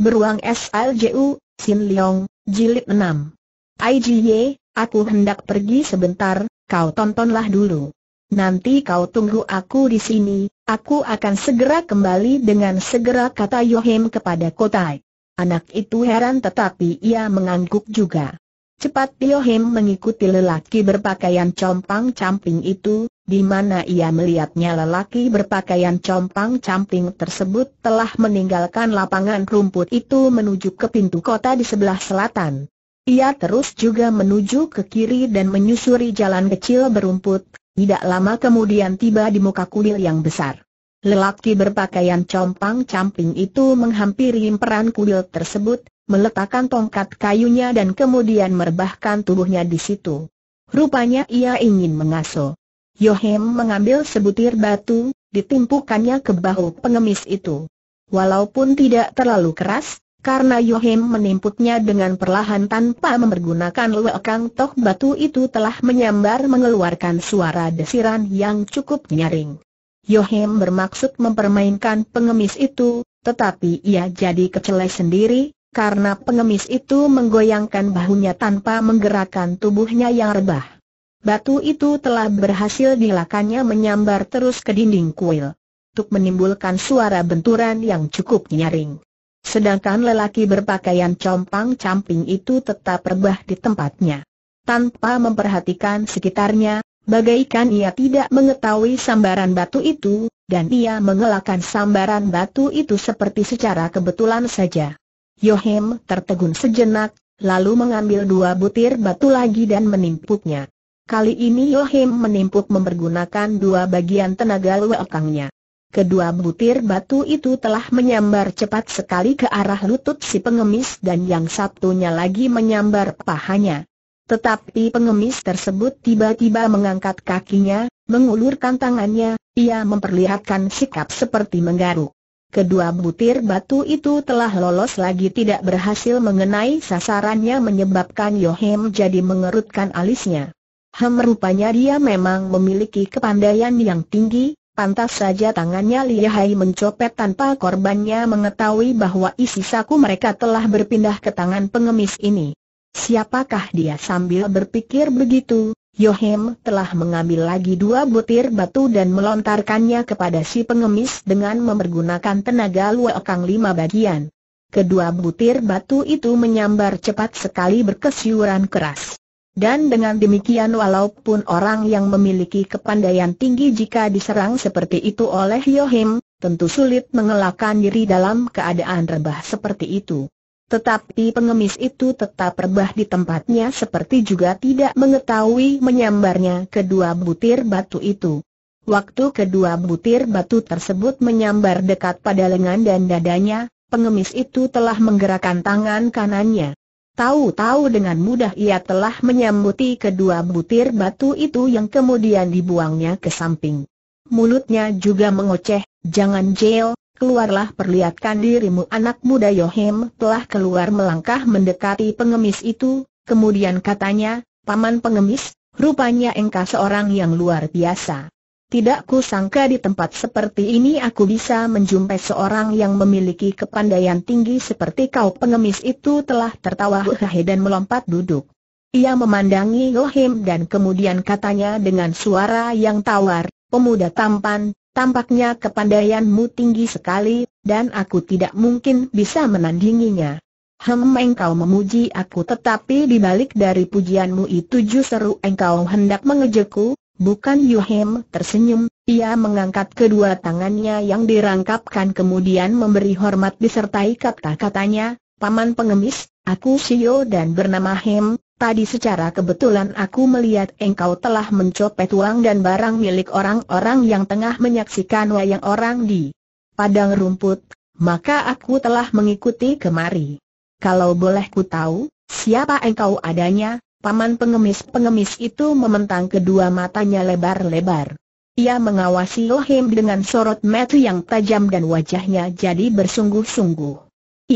Beruang SLJU, Sin Leong, Jilid 6. IGY, aku hendak pergi sebentar, kau tontonlah dulu. Nanti kau tunggu aku di sini, aku akan segera kembali dengan segera kata Yohim kepada Kotai. Anak itu heran tetapi ia mengangguk juga. Cepat Yohim mengikuti lelaki berpakaian compang-camping itu, di mana ia melihatnya lelaki berpakaian compang-camping tersebut telah meninggalkan lapangan rumput itu menuju ke pintu kota di sebelah selatan. Ia terus juga menuju ke kiri dan menyusuri jalan kecil berumput, tidak lama kemudian tiba di muka kuil yang besar. Lelaki berpakaian compang-camping itu menghampiri peran kuil tersebut, meletakkan tongkat kayunya dan kemudian merebahkan tubuhnya di situ. Rupanya ia ingin mengasuh. Yohem mengambil sebutir batu, ditimpukannya ke bahu pengemis itu. Walaupun tidak terlalu keras, karena Yohem menimputnya dengan perlahan tanpa mempergunakan luekang toh batu itu telah menyambar mengeluarkan suara desiran yang cukup nyaring. Yohem bermaksud mempermainkan pengemis itu, tetapi ia jadi kecelai sendiri, karena pengemis itu menggoyangkan bahunya tanpa menggerakkan tubuhnya yang rebah. Batu itu telah berhasil dilakannya menyambar terus ke dinding kuil. Untuk menimbulkan suara benturan yang cukup nyaring. Sedangkan lelaki berpakaian compang-camping itu tetap rebah di tempatnya. Tanpa memperhatikan sekitarnya, bagaikan ia tidak mengetahui sambaran batu itu, dan ia mengelakkan sambaran batu itu seperti secara kebetulan saja. Yohem tertegun sejenak, lalu mengambil dua butir batu lagi dan menimpuknya. Kali ini Yohim menimpuk mempergunakan dua bagian tenaga luekangnya. Kedua butir batu itu telah menyambar cepat sekali ke arah lutut si pengemis dan yang satunya lagi menyambar pahanya. Tetapi pengemis tersebut tiba-tiba mengangkat kakinya, mengulurkan tangannya, ia memperlihatkan sikap seperti menggaruk. Kedua butir batu itu telah lolos lagi tidak berhasil mengenai sasarannya menyebabkan Yohem jadi mengerutkan alisnya. Hem rupanya dia memang memiliki kepandaian yang tinggi, pantas saja tangannya lihai mencopet tanpa korbannya mengetahui bahwa isi saku mereka telah berpindah ke tangan pengemis ini. Siapakah dia sambil berpikir begitu? Yohem telah mengambil lagi dua butir batu dan melontarkannya kepada si pengemis dengan mempergunakan tenaga Kang lima bagian. Kedua butir batu itu menyambar cepat sekali berkesiuran keras. Dan dengan demikian walaupun orang yang memiliki kepandaian tinggi jika diserang seperti itu oleh Yohim, tentu sulit mengelakkan diri dalam keadaan rebah seperti itu. Tetapi pengemis itu tetap rebah di tempatnya seperti juga tidak mengetahui menyambarnya kedua butir batu itu. Waktu kedua butir batu tersebut menyambar dekat pada lengan dan dadanya, pengemis itu telah menggerakkan tangan kanannya. Tahu-tahu dengan mudah ia telah menyambuti kedua butir batu itu yang kemudian dibuangnya ke samping. Mulutnya juga mengoceh, jangan jail, keluarlah perlihatkan dirimu anak muda Yohim telah keluar melangkah mendekati pengemis itu, kemudian katanya, Paman pengemis, rupanya engkau seorang yang luar biasa. Tidak kusangka di tempat seperti ini aku bisa menjumpai seorang yang memiliki kepandaian tinggi seperti kau pengemis itu telah tertawa hehehe dan melompat duduk. Ia memandangi Yohim dan kemudian katanya dengan suara yang tawar, pemuda tampan, tampaknya kepandaianmu tinggi sekali, dan aku tidak mungkin bisa menandinginya. Hem engkau memuji aku tetapi di balik dari pujianmu itu justru engkau hendak mengejekku, Bukan Yuhem tersenyum, ia mengangkat kedua tangannya yang dirangkapkan kemudian memberi hormat disertai kata-katanya, Paman pengemis, aku Sio dan bernama Hem, tadi secara kebetulan aku melihat engkau telah mencopet uang dan barang milik orang-orang yang tengah menyaksikan wayang orang di padang rumput, maka aku telah mengikuti kemari. Kalau boleh ku tahu, siapa engkau adanya, Paman pengemis-pengemis itu mementang kedua matanya lebar-lebar. Ia mengawasi Yohim dengan sorot mata yang tajam dan wajahnya jadi bersungguh-sungguh.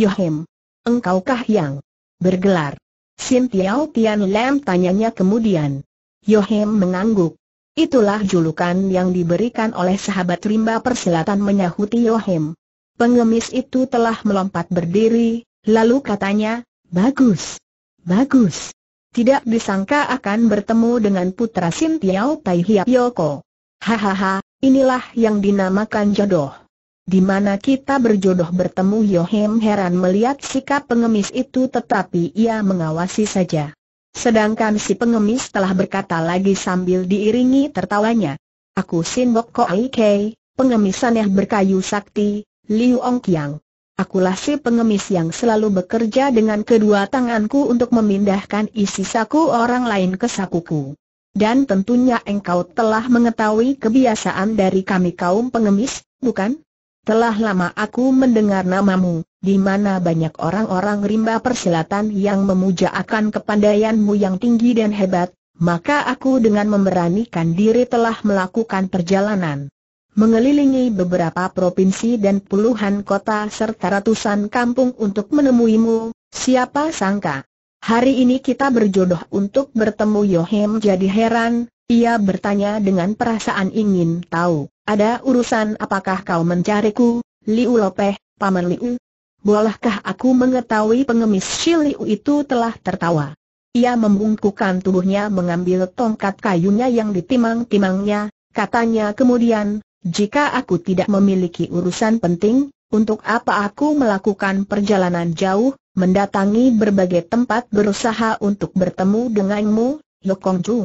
Yohim, engkaukah yang bergelar? Sin Tiao Tian Lam tanyanya kemudian. Yohim mengangguk. Itulah julukan yang diberikan oleh sahabat rimba persilatan menyahuti Yohim. Pengemis itu telah melompat berdiri, lalu katanya, Bagus! Bagus! tidak disangka akan bertemu dengan putra Sim Tiao Tai Hiap Yoko. Hahaha, inilah yang dinamakan jodoh. Di mana kita berjodoh bertemu Yohem heran melihat sikap pengemis itu tetapi ia mengawasi saja. Sedangkan si pengemis telah berkata lagi sambil diiringi tertawanya. Aku Sin Bok Koi Kei, pengemis aneh berkayu sakti, Liu Ong Kiang. Akulah si pengemis yang selalu bekerja dengan kedua tanganku untuk memindahkan isi saku orang lain ke sakuku. Dan tentunya engkau telah mengetahui kebiasaan dari kami kaum pengemis, bukan? Telah lama aku mendengar namamu, di mana banyak orang-orang rimba persilatan yang memuja akan kepandaianmu yang tinggi dan hebat, maka aku dengan memberanikan diri telah melakukan perjalanan mengelilingi beberapa provinsi dan puluhan kota serta ratusan kampung untuk menemuimu, siapa sangka. Hari ini kita berjodoh untuk bertemu Yohem jadi heran, ia bertanya dengan perasaan ingin tahu, ada urusan apakah kau mencariku, Liu Lopeh, Paman Liu? Bolehkah aku mengetahui pengemis si Liu itu telah tertawa? Ia membungkukkan tubuhnya mengambil tongkat kayunya yang ditimang-timangnya, katanya kemudian, jika aku tidak memiliki urusan penting, untuk apa aku melakukan perjalanan jauh, mendatangi berbagai tempat berusaha untuk bertemu denganmu, Yokong Chu?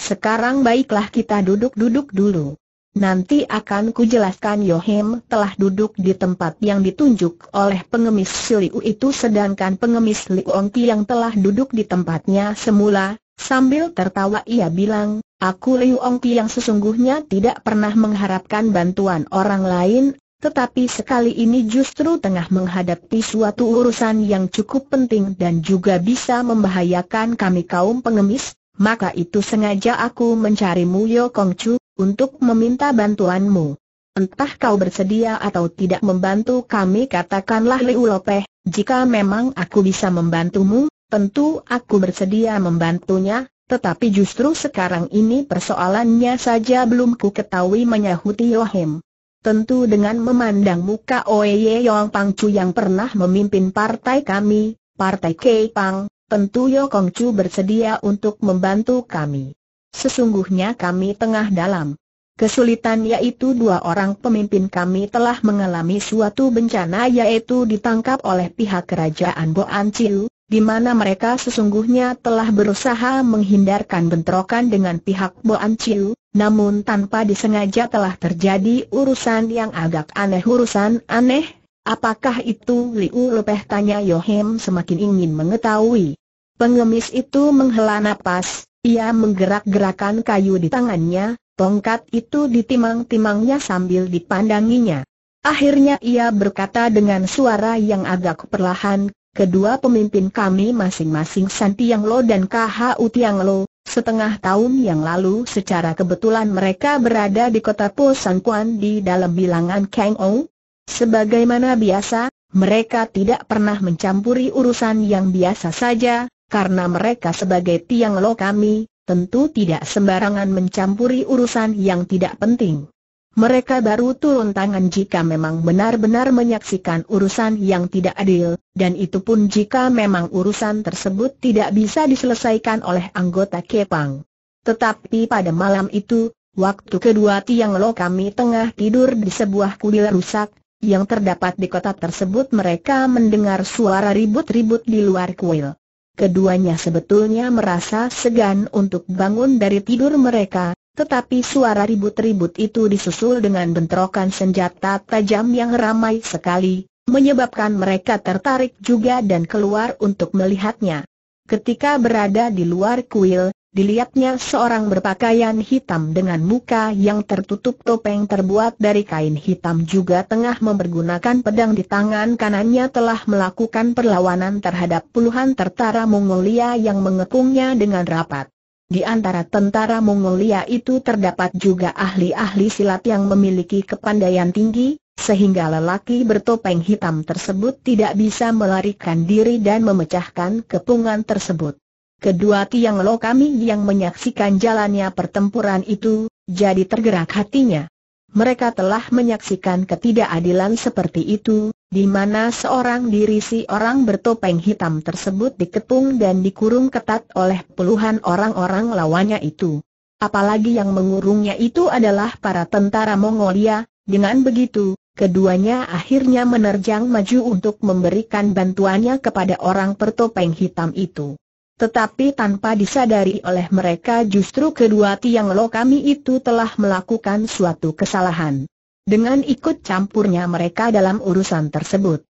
Sekarang baiklah kita duduk-duduk dulu. Nanti akan kujelaskan Yohim telah duduk di tempat yang ditunjuk oleh pengemis Siliu itu sedangkan pengemis Liu yang telah duduk di tempatnya semula, Sambil tertawa ia bilang, aku Liu Ongki yang sesungguhnya tidak pernah mengharapkan bantuan orang lain, tetapi sekali ini justru tengah menghadapi suatu urusan yang cukup penting dan juga bisa membahayakan kami kaum pengemis, maka itu sengaja aku mencarimu Yo Chu untuk meminta bantuanmu. Entah kau bersedia atau tidak membantu kami katakanlah Liu Lopeh, jika memang aku bisa membantumu, Tentu aku bersedia membantunya, tetapi justru sekarang ini persoalannya saja belum ku ketahui menyahuti Yohim. Tentu dengan memandang muka Oye Yong Pang Chu yang pernah memimpin partai kami, Partai Kei Pang, tentu Yo Chu bersedia untuk membantu kami. Sesungguhnya kami tengah dalam kesulitan yaitu dua orang pemimpin kami telah mengalami suatu bencana yaitu ditangkap oleh pihak kerajaan Boan Chiu, di mana mereka sesungguhnya telah berusaha menghindarkan bentrokan dengan pihak Boan Chiu, namun tanpa disengaja telah terjadi urusan yang agak aneh urusan aneh. Apakah itu Liu Lepeh tanya Yohem semakin ingin mengetahui. Pengemis itu menghela napas, ia menggerak-gerakan kayu di tangannya, tongkat itu ditimang-timangnya sambil dipandanginya. Akhirnya ia berkata dengan suara yang agak perlahan, Kedua pemimpin kami masing-masing Santi Yang Lo dan KHU Tiang Lo, setengah tahun yang lalu secara kebetulan mereka berada di kota Po San Kuan di dalam bilangan Kang Ou. Sebagaimana biasa, mereka tidak pernah mencampuri urusan yang biasa saja, karena mereka sebagai Tiang Lo kami, tentu tidak sembarangan mencampuri urusan yang tidak penting mereka baru turun tangan jika memang benar-benar menyaksikan urusan yang tidak adil, dan itu pun jika memang urusan tersebut tidak bisa diselesaikan oleh anggota Kepang. Tetapi pada malam itu, waktu kedua Tiang Lo kami tengah tidur di sebuah kuil rusak, yang terdapat di kota tersebut mereka mendengar suara ribut-ribut di luar kuil. Keduanya sebetulnya merasa segan untuk bangun dari tidur mereka, tetapi suara ribut-ribut itu disusul dengan bentrokan senjata tajam yang ramai sekali, menyebabkan mereka tertarik juga dan keluar untuk melihatnya. Ketika berada di luar kuil, dilihatnya seorang berpakaian hitam dengan muka yang tertutup topeng terbuat dari kain hitam juga tengah mempergunakan pedang di tangan kanannya telah melakukan perlawanan terhadap puluhan tertara Mongolia yang mengepungnya dengan rapat. Di antara tentara Mongolia itu terdapat juga ahli-ahli silat yang memiliki kepandaian tinggi, sehingga lelaki bertopeng hitam tersebut tidak bisa melarikan diri dan memecahkan kepungan tersebut. Kedua tiang lo kami yang menyaksikan jalannya pertempuran itu, jadi tergerak hatinya. Mereka telah menyaksikan ketidakadilan seperti itu, di mana seorang diri si orang bertopeng hitam tersebut dikepung dan dikurung ketat oleh puluhan orang-orang lawannya itu. Apalagi yang mengurungnya itu adalah para tentara Mongolia, dengan begitu, keduanya akhirnya menerjang maju untuk memberikan bantuannya kepada orang bertopeng hitam itu. Tetapi tanpa disadari oleh mereka justru kedua tiang lokami itu telah melakukan suatu kesalahan dengan ikut campurnya mereka dalam urusan tersebut.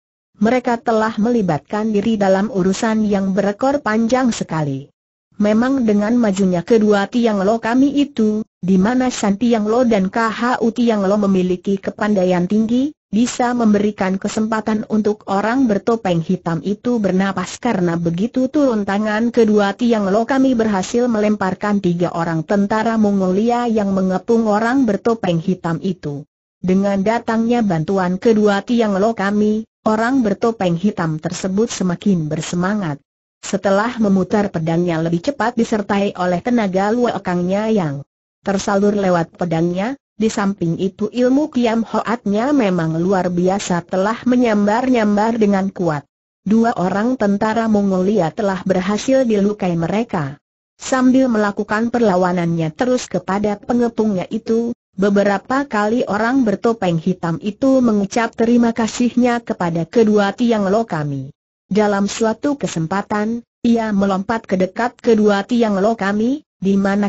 Mereka telah melibatkan diri dalam urusan yang berekor panjang sekali. Memang dengan majunya kedua Tiang Lo kami itu, di mana San Tiang Lo dan KHU Tiang Lo memiliki kepandaian tinggi, bisa memberikan kesempatan untuk orang bertopeng hitam itu bernapas karena begitu turun tangan kedua Tiang Lo kami berhasil melemparkan tiga orang tentara Mongolia yang mengepung orang bertopeng hitam itu. Dengan datangnya bantuan kedua Tiang Lo kami, orang bertopeng hitam tersebut semakin bersemangat. Setelah memutar pedangnya lebih cepat disertai oleh tenaga luakangnya yang tersalur lewat pedangnya, di samping itu ilmu kiam hoatnya memang luar biasa telah menyambar-nyambar dengan kuat. Dua orang tentara Mongolia telah berhasil dilukai mereka. Sambil melakukan perlawanannya terus kepada pengepungnya itu, Beberapa kali orang bertopeng hitam itu mengucap terima kasihnya kepada kedua tiang lo kami. Dalam suatu kesempatan, ia melompat ke dekat kedua tiang lo kami, di mana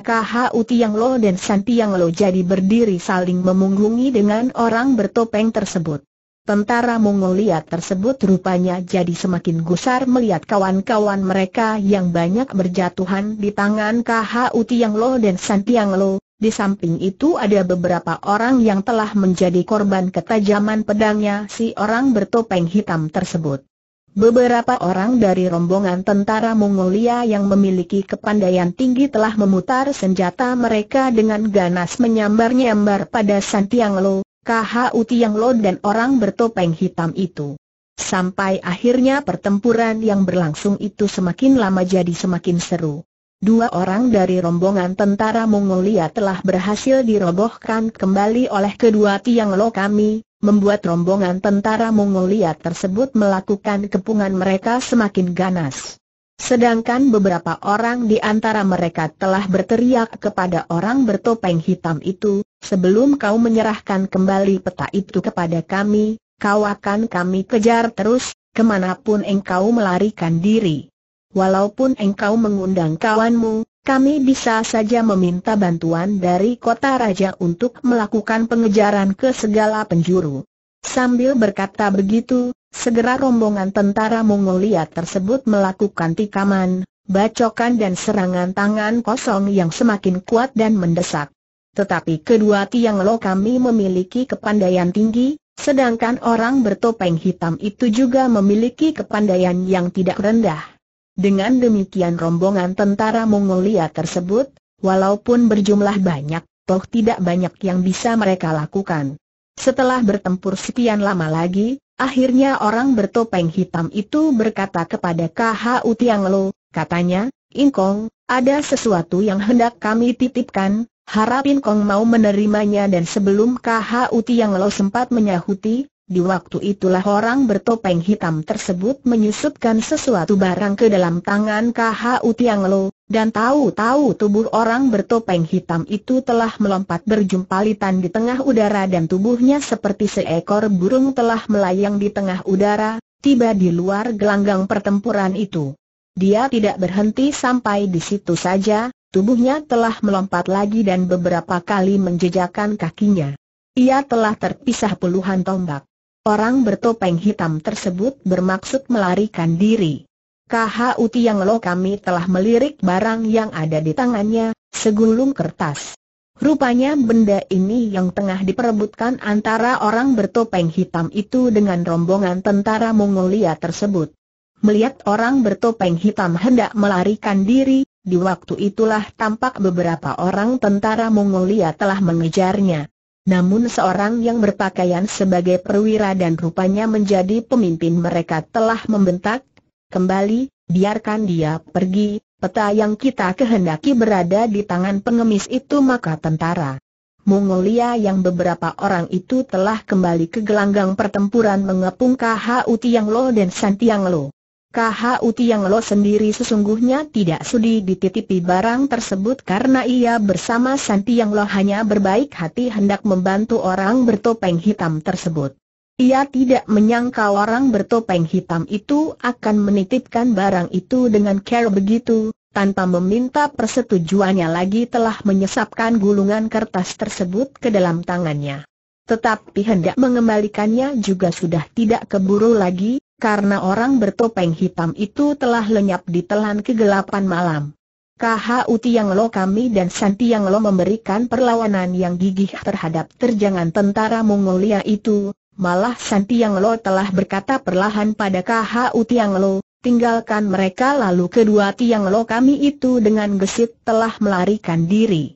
uti tiang lo dan San tiang lo jadi berdiri saling memunggungi dengan orang bertopeng tersebut. Tentara Mongolia tersebut rupanya jadi semakin gusar melihat kawan-kawan mereka yang banyak berjatuhan di tangan KHU Tiang Lo dan San Tiang Lo, di samping itu ada beberapa orang yang telah menjadi korban ketajaman pedangnya si orang bertopeng hitam tersebut. Beberapa orang dari rombongan tentara Mongolia yang memiliki kepandaian tinggi telah memutar senjata mereka dengan ganas menyambar-nyambar pada Santiang Lo, KH Tiang Lo dan orang bertopeng hitam itu. Sampai akhirnya pertempuran yang berlangsung itu semakin lama jadi semakin seru. Dua orang dari rombongan tentara Mongolia telah berhasil dirobohkan kembali oleh kedua tiang lo kami, membuat rombongan tentara Mongolia tersebut melakukan kepungan mereka semakin ganas. Sedangkan beberapa orang di antara mereka telah berteriak kepada orang bertopeng hitam itu, sebelum kau menyerahkan kembali peta itu kepada kami, kau akan kami kejar terus, kemanapun engkau melarikan diri. Walaupun engkau mengundang kawanmu, kami bisa saja meminta bantuan dari kota raja untuk melakukan pengejaran ke segala penjuru. Sambil berkata begitu, segera rombongan tentara Mongolia tersebut melakukan tikaman, bacokan dan serangan tangan kosong yang semakin kuat dan mendesak. Tetapi kedua tiang lo kami memiliki kepandaian tinggi, sedangkan orang bertopeng hitam itu juga memiliki kepandaian yang tidak rendah. Dengan demikian rombongan tentara Mongolia tersebut, walaupun berjumlah banyak, toh tidak banyak yang bisa mereka lakukan. Setelah bertempur sekian lama lagi, akhirnya orang bertopeng hitam itu berkata kepada KHU Tiang Lo, katanya, Inkong, ada sesuatu yang hendak kami titipkan, Harap Inkong mau menerimanya dan sebelum KHU Tiang Lo sempat menyahuti, di waktu itulah orang bertopeng hitam tersebut menyusupkan sesuatu barang ke dalam tangan KHU Tiang Lo, dan tahu-tahu tubuh orang bertopeng hitam itu telah melompat berjumpalitan di tengah udara dan tubuhnya seperti seekor burung telah melayang di tengah udara, tiba di luar gelanggang pertempuran itu. Dia tidak berhenti sampai di situ saja, tubuhnya telah melompat lagi dan beberapa kali menjejakkan kakinya. Ia telah terpisah puluhan tombak. Orang bertopeng hitam tersebut bermaksud melarikan diri. KHU Tiang Lo kami telah melirik barang yang ada di tangannya, segulung kertas. Rupanya benda ini yang tengah diperebutkan antara orang bertopeng hitam itu dengan rombongan tentara Mongolia tersebut. Melihat orang bertopeng hitam hendak melarikan diri, di waktu itulah tampak beberapa orang tentara Mongolia telah mengejarnya. Namun seorang yang berpakaian sebagai perwira dan rupanya menjadi pemimpin mereka telah membentak, kembali, biarkan dia pergi, peta yang kita kehendaki berada di tangan pengemis itu maka tentara. Mongolia yang beberapa orang itu telah kembali ke gelanggang pertempuran mengepung KHU Tianglo dan Santiang KHU Tiang Lo sendiri sesungguhnya tidak sudi dititipi barang tersebut karena ia bersama San Tiang Lo hanya berbaik hati hendak membantu orang bertopeng hitam tersebut. Ia tidak menyangka orang bertopeng hitam itu akan menitipkan barang itu dengan care begitu, tanpa meminta persetujuannya lagi telah menyesapkan gulungan kertas tersebut ke dalam tangannya. Tetapi hendak mengembalikannya juga sudah tidak keburu lagi, karena orang bertopeng hitam itu telah lenyap di telan kegelapan malam. KHU yang Lo kami dan Santi yang Lo memberikan perlawanan yang gigih terhadap terjangan tentara Mongolia itu, malah Santi yang Lo telah berkata perlahan pada KHU yang Lo, tinggalkan mereka lalu kedua Tiang Lo kami itu dengan gesit telah melarikan diri.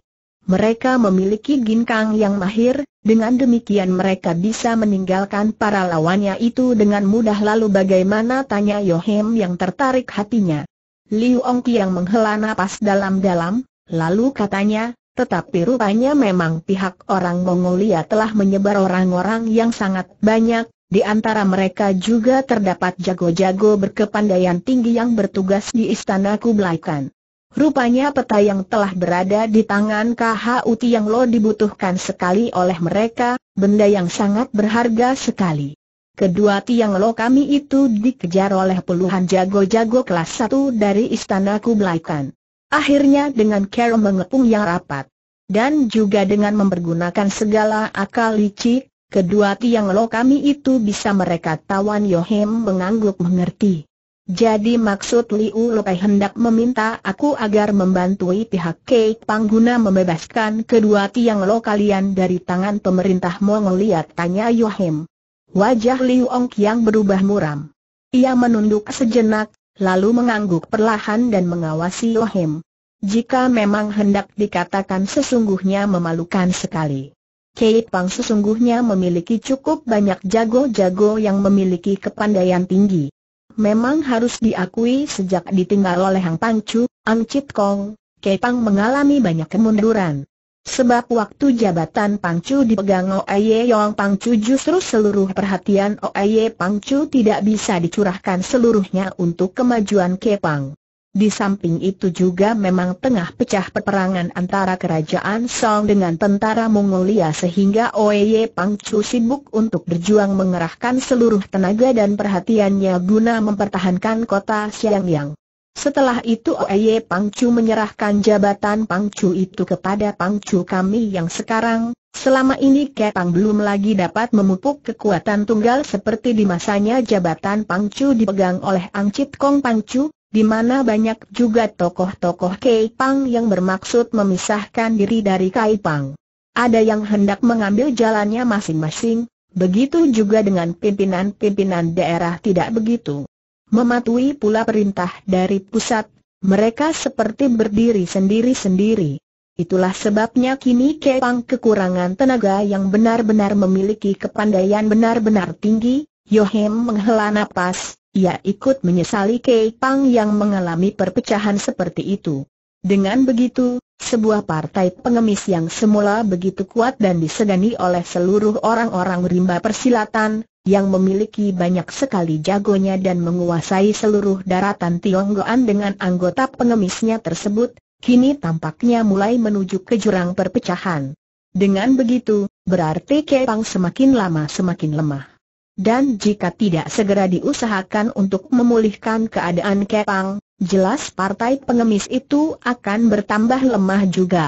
Mereka memiliki ginkang yang mahir, dengan demikian mereka bisa meninggalkan para lawannya itu dengan mudah lalu bagaimana tanya Yohem yang tertarik hatinya. Liu Ongki yang menghela napas dalam-dalam, lalu katanya, tetapi rupanya memang pihak orang Mongolia telah menyebar orang-orang yang sangat banyak, di antara mereka juga terdapat jago-jago berkepandaian tinggi yang bertugas di istana Kublai Khan. Rupanya peta yang telah berada di tangan KHU yang Lo dibutuhkan sekali oleh mereka, benda yang sangat berharga sekali. Kedua Tiang Lo kami itu dikejar oleh puluhan jago-jago kelas satu dari Istana Kublaikan. Akhirnya dengan Carol mengepung yang rapat. Dan juga dengan mempergunakan segala akal licik, kedua Tiang Lo kami itu bisa mereka tawan Yohem mengangguk mengerti. Jadi maksud Liu Lepai hendak meminta aku agar membantu pihak Kei Pangguna membebaskan kedua tiang lo kalian dari tangan pemerintah Mongolia tanya Yohim. Wajah Liu Ong Kiang berubah muram. Ia menunduk sejenak, lalu mengangguk perlahan dan mengawasi Yohim. Jika memang hendak dikatakan sesungguhnya memalukan sekali. Kei Pang sesungguhnya memiliki cukup banyak jago-jago yang memiliki kepandaian tinggi. Memang harus diakui sejak ditinggal oleh Hang Pang Ang Chit Kong, Kepang mengalami banyak kemunduran. Sebab waktu jabatan Pang Chu dipegang Oye Yong Pang justru seluruh perhatian Oye Pang Chu tidak bisa dicurahkan seluruhnya untuk kemajuan Kepang. Di samping itu juga memang tengah pecah peperangan antara kerajaan Song dengan tentara Mongolia sehingga Oye Pangcu sibuk untuk berjuang mengerahkan seluruh tenaga dan perhatiannya guna mempertahankan kota Xiangyang. Setelah itu Oye Pangcu menyerahkan jabatan Pangcu itu kepada Pangcu kami yang sekarang, selama ini Kepang belum lagi dapat memupuk kekuatan tunggal seperti di masanya jabatan Pangcu dipegang oleh Angcit Kong Pangcu, di mana banyak juga tokoh-tokoh Kaipang yang bermaksud memisahkan diri dari Kaipang. Ada yang hendak mengambil jalannya masing-masing, begitu juga dengan pimpinan-pimpinan daerah tidak begitu. Mematuhi pula perintah dari pusat, mereka seperti berdiri sendiri-sendiri. Itulah sebabnya kini Kepang kekurangan tenaga yang benar-benar memiliki kepandaian benar-benar tinggi. Yohem menghela napas, ia ikut menyesali Kei Pang yang mengalami perpecahan seperti itu. Dengan begitu, sebuah partai pengemis yang semula begitu kuat dan disegani oleh seluruh orang-orang rimba persilatan, yang memiliki banyak sekali jagonya dan menguasai seluruh daratan Tionggoan dengan anggota pengemisnya tersebut, kini tampaknya mulai menuju ke jurang perpecahan. Dengan begitu, berarti Kepang semakin lama semakin lemah. Dan jika tidak segera diusahakan untuk memulihkan keadaan Kepang, jelas partai pengemis itu akan bertambah lemah juga.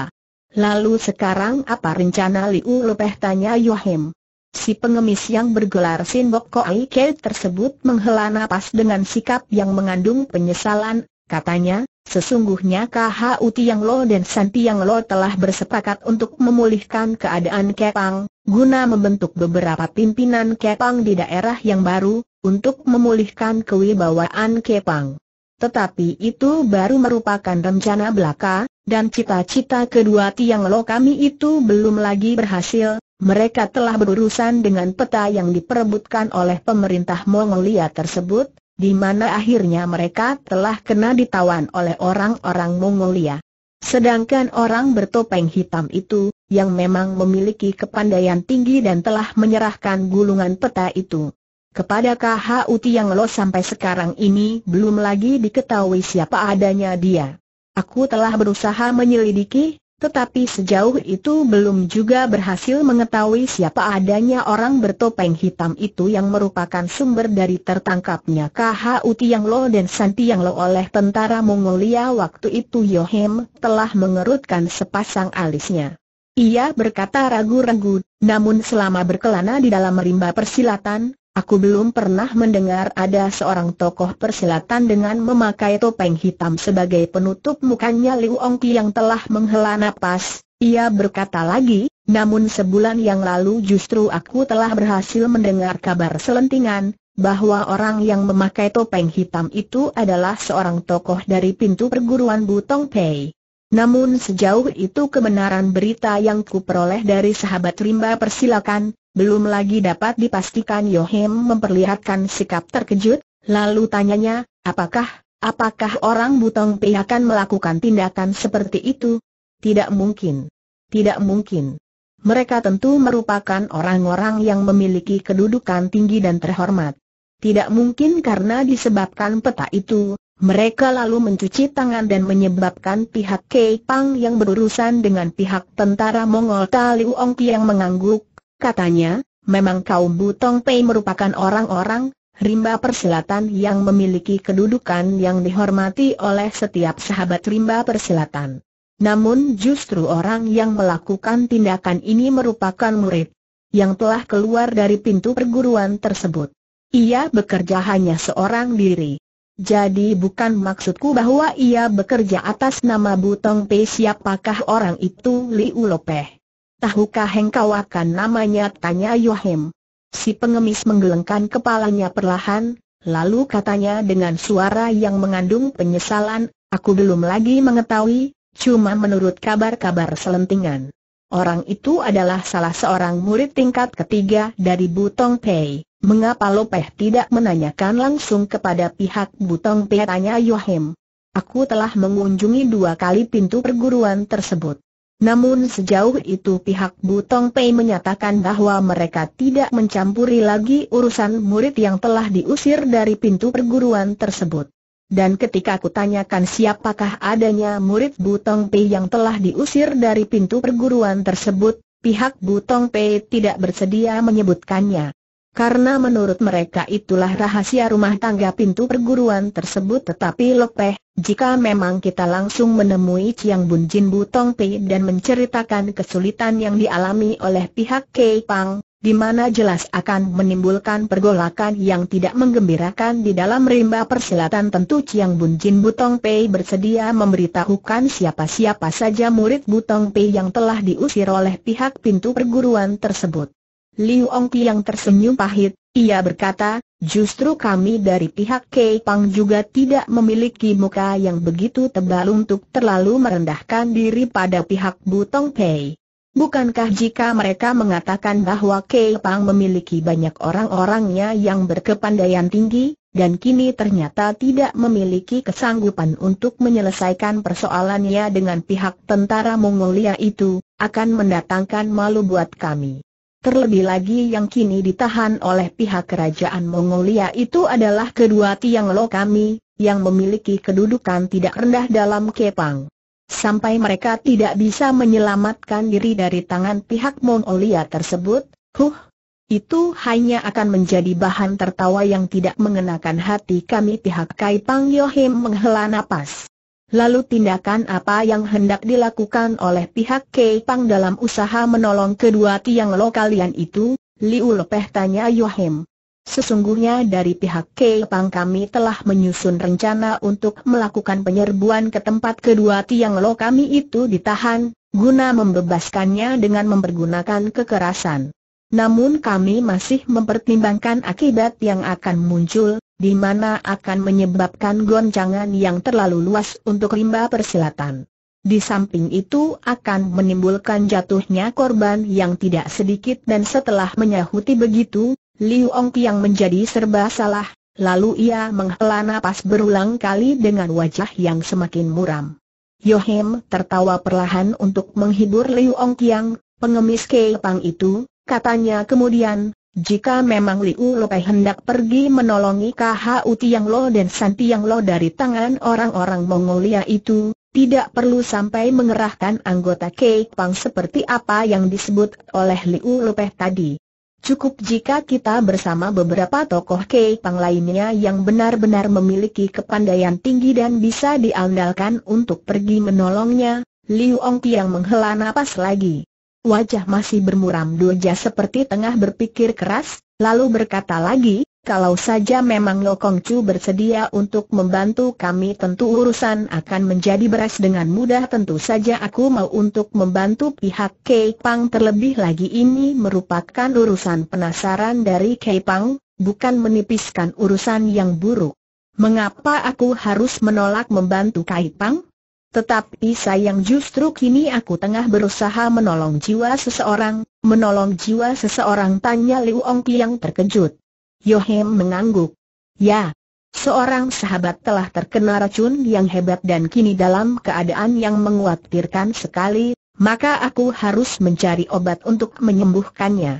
Lalu sekarang apa rencana Liu Lepeh tanya Yohim. Si pengemis yang bergelar Sin Bok Koi Kei tersebut menghela napas dengan sikap yang mengandung penyesalan, Katanya, sesungguhnya KH Uti yang Lo dan Santi yang Lo telah bersepakat untuk memulihkan keadaan Kepang, guna membentuk beberapa pimpinan Kepang di daerah yang baru, untuk memulihkan kewibawaan Kepang. Tetapi itu baru merupakan rencana belaka, dan cita-cita kedua Tiang Lo kami itu belum lagi berhasil, mereka telah berurusan dengan peta yang diperebutkan oleh pemerintah Mongolia tersebut, di mana akhirnya mereka telah kena ditawan oleh orang-orang Mongolia. Sedangkan orang bertopeng hitam itu, yang memang memiliki kepandaian tinggi dan telah menyerahkan gulungan peta itu kepada Uti yang Lo sampai sekarang ini belum lagi diketahui siapa adanya dia. Aku telah berusaha menyelidiki, tetapi sejauh itu belum juga berhasil mengetahui siapa adanya orang bertopeng hitam itu yang merupakan sumber dari tertangkapnya KHU yang Lo dan San yang Lo oleh tentara Mongolia waktu itu Yohem telah mengerutkan sepasang alisnya. Ia berkata ragu-ragu, namun selama berkelana di dalam rimba persilatan, Aku belum pernah mendengar ada seorang tokoh persilatan dengan memakai topeng hitam sebagai penutup mukanya Liu Ongki yang telah menghela nafas. Ia berkata lagi, namun sebulan yang lalu justru aku telah berhasil mendengar kabar selentingan, bahwa orang yang memakai topeng hitam itu adalah seorang tokoh dari pintu perguruan Butong Pei. Namun sejauh itu kebenaran berita yang kuperoleh dari sahabat rimba persilakan, belum lagi dapat dipastikan Yohem memperlihatkan sikap terkejut, lalu tanyanya, apakah, apakah orang butong pihakan melakukan tindakan seperti itu? Tidak mungkin. Tidak mungkin. Mereka tentu merupakan orang-orang yang memiliki kedudukan tinggi dan terhormat. Tidak mungkin karena disebabkan peta itu, mereka lalu mencuci tangan dan menyebabkan pihak Kei Pang yang berurusan dengan pihak tentara Mongol Taliu Ongki yang mengangguk, katanya, memang kaum Butong Pei merupakan orang-orang Rimba persilatan yang memiliki kedudukan yang dihormati oleh setiap sahabat Rimba persilatan. Namun justru orang yang melakukan tindakan ini merupakan murid yang telah keluar dari pintu perguruan tersebut. Ia bekerja hanya seorang diri. Jadi bukan maksudku bahwa ia bekerja atas nama Butong Pei siapakah orang itu Liu Lopeh. Tahukah engkau akan namanya tanya Yohim. Si pengemis menggelengkan kepalanya perlahan, lalu katanya dengan suara yang mengandung penyesalan, aku belum lagi mengetahui, cuma menurut kabar-kabar selentingan. Orang itu adalah salah seorang murid tingkat ketiga dari Butong Pei. Mengapa Lopeh tidak menanyakan langsung kepada pihak Butong Pe tanya Yohem? Aku telah mengunjungi dua kali pintu perguruan tersebut. Namun sejauh itu pihak Butong Pei menyatakan bahwa mereka tidak mencampuri lagi urusan murid yang telah diusir dari pintu perguruan tersebut. Dan ketika kutanyakan siapakah adanya murid Butong Pei yang telah diusir dari pintu perguruan tersebut, pihak Butong Pei tidak bersedia menyebutkannya. Karena menurut mereka itulah rahasia rumah tangga pintu perguruan tersebut tetapi lepeh, jika memang kita langsung menemui Chiang Bun Jin Butong Pei dan menceritakan kesulitan yang dialami oleh pihak Kei Pang, di mana jelas akan menimbulkan pergolakan yang tidak menggembirakan di dalam rimba persilatan tentu Chiang Bun Jin Butong Pei bersedia memberitahukan siapa-siapa saja murid Butong Pei yang telah diusir oleh pihak pintu perguruan tersebut. Liu yang tersenyum pahit, ia berkata, justru kami dari pihak Kei Pang juga tidak memiliki muka yang begitu tebal untuk terlalu merendahkan diri pada pihak Butong Pei. Bukankah jika mereka mengatakan bahwa Kei Pang memiliki banyak orang-orangnya yang berkepandaian tinggi, dan kini ternyata tidak memiliki kesanggupan untuk menyelesaikan persoalannya dengan pihak tentara Mongolia itu, akan mendatangkan malu buat kami. Terlebih lagi yang kini ditahan oleh pihak kerajaan Mongolia itu adalah kedua tiang lo kami, yang memiliki kedudukan tidak rendah dalam Kepang. Sampai mereka tidak bisa menyelamatkan diri dari tangan pihak Mongolia tersebut, huh, itu hanya akan menjadi bahan tertawa yang tidak mengenakan hati kami pihak Kaipang Yohim menghela napas. Lalu tindakan apa yang hendak dilakukan oleh pihak Kei Pang dalam usaha menolong kedua tiang kalian itu? Liu Lepeh tanya Yohim. Sesungguhnya dari pihak Kei Pang kami telah menyusun rencana untuk melakukan penyerbuan ke tempat kedua tiang lo kami itu ditahan, guna membebaskannya dengan mempergunakan kekerasan. Namun kami masih mempertimbangkan akibat yang akan muncul, di mana akan menyebabkan goncangan yang terlalu luas untuk rimba persilatan. Di samping itu akan menimbulkan jatuhnya korban yang tidak sedikit dan setelah menyahuti begitu, Liu Ong yang menjadi serba salah, lalu ia menghela napas berulang kali dengan wajah yang semakin muram. Yohem tertawa perlahan untuk menghibur Liu Ong Kiang, pengemis Pang itu, katanya kemudian, jika memang Liu Lopai hendak pergi menolongi KHU Tiang Lo dan San Tiang Lo dari tangan orang-orang Mongolia itu, tidak perlu sampai mengerahkan anggota Kek Pang seperti apa yang disebut oleh Liu Lopeh tadi. Cukup jika kita bersama beberapa tokoh Kek Pang lainnya yang benar-benar memiliki kepandaian tinggi dan bisa diandalkan untuk pergi menolongnya, Liu Ong Tiang menghela napas lagi wajah masih bermuram doja seperti tengah berpikir keras, lalu berkata lagi, kalau saja memang Kong Chu bersedia untuk membantu kami tentu urusan akan menjadi beres dengan mudah tentu saja aku mau untuk membantu pihak Kei Pang terlebih lagi ini merupakan urusan penasaran dari Kei Pang, bukan menipiskan urusan yang buruk. Mengapa aku harus menolak membantu Kei Pang? Tetapi sayang justru kini aku tengah berusaha menolong jiwa seseorang, menolong jiwa seseorang tanya Liu Ongki yang terkejut. Yohem mengangguk. Ya, seorang sahabat telah terkena racun yang hebat dan kini dalam keadaan yang menguatirkan sekali, maka aku harus mencari obat untuk menyembuhkannya.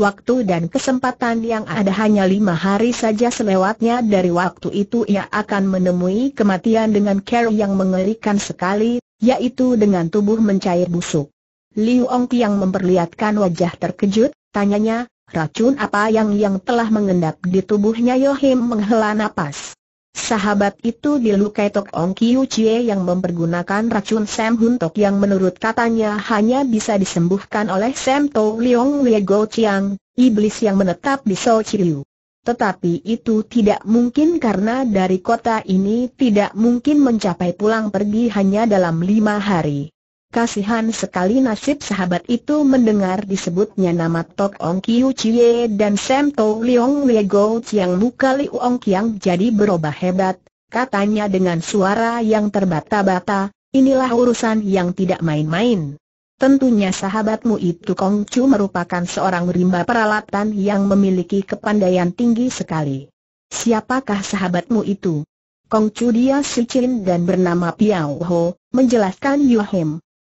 Waktu dan kesempatan yang ada hanya lima hari saja selewatnya dari waktu itu ia akan menemui kematian dengan cara yang mengerikan sekali, yaitu dengan tubuh mencair busuk. Liu Ongki yang memperlihatkan wajah terkejut, tanyanya, racun apa yang yang telah mengendap di tubuhnya Yohim menghela nafas. Sahabat itu dilukai Tok Ong Kiu Chie yang mempergunakan racun Sam Hun Tok yang menurut katanya hanya bisa disembuhkan oleh Sam To Leong Lie Go Chiang, iblis yang menetap di So Liu. Tetapi itu tidak mungkin karena dari kota ini tidak mungkin mencapai pulang pergi hanya dalam lima hari. Kasihan sekali nasib sahabat itu mendengar disebutnya nama Tok Ong Kiu Chie dan Sam Tau Leong Lego Chiang muka Liu Ong Kiang jadi berubah hebat, katanya dengan suara yang terbata-bata, inilah urusan yang tidak main-main. Tentunya sahabatmu itu Kong Chu merupakan seorang rimba peralatan yang memiliki kepandaian tinggi sekali. Siapakah sahabatmu itu? Kong Chu dia si Chin dan bernama Piao Ho, menjelaskan Yu